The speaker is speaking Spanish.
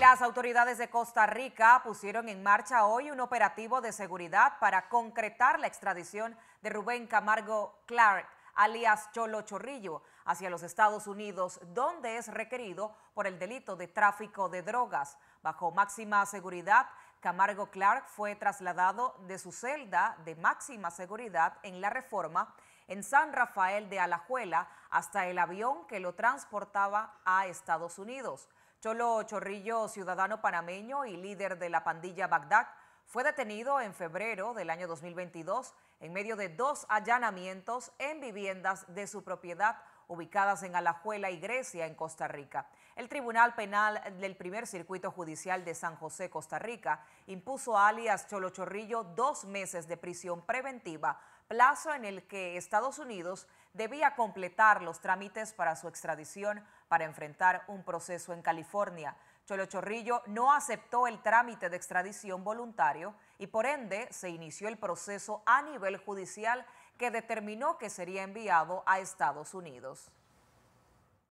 Las autoridades de Costa Rica pusieron en marcha hoy un operativo de seguridad para concretar la extradición de Rubén Camargo Clark, alias Cholo Chorrillo, hacia los Estados Unidos, donde es requerido por el delito de tráfico de drogas. Bajo máxima seguridad, Camargo Clark fue trasladado de su celda de máxima seguridad en la reforma en San Rafael de Alajuela hasta el avión que lo transportaba a Estados Unidos. Cholo Chorrillo, ciudadano panameño y líder de la pandilla Bagdad, fue detenido en febrero del año 2022 en medio de dos allanamientos en viviendas de su propiedad ubicadas en Alajuela y Grecia, en Costa Rica. El Tribunal Penal del Primer Circuito Judicial de San José, Costa Rica, impuso a alias Cholo Chorrillo dos meses de prisión preventiva, plazo en el que Estados Unidos debía completar los trámites para su extradición para enfrentar un proceso en California. Cholo Chorrillo no aceptó el trámite de extradición voluntario y por ende se inició el proceso a nivel judicial que determinó que sería enviado a Estados Unidos.